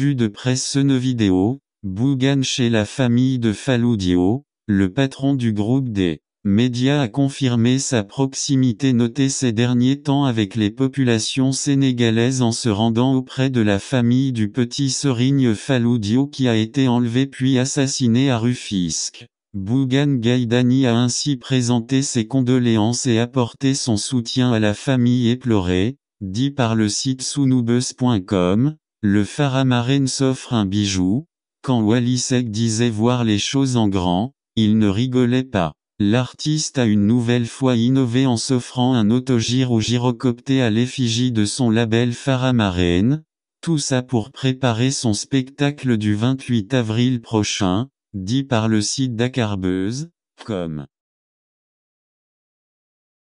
Vu de presse vidéo, Bougan chez la famille de Faloudio, le patron du groupe des médias a confirmé sa proximité notée ces derniers temps avec les populations sénégalaises en se rendant auprès de la famille du petit Serigne Faloudio qui a été enlevé puis assassiné à Rufisque. Bougan Gaïdani a ainsi présenté ses condoléances et apporté son soutien à la famille éplorée, dit par le site sunubus.com, le pharamarène s'offre un bijou. Quand Walisek disait voir les choses en grand, il ne rigolait pas. L'artiste a une nouvelle fois innové en s'offrant un autogire ou gyrocopté à l'effigie de son label Marène. Tout ça pour préparer son spectacle du 28 avril prochain, dit par le site comme.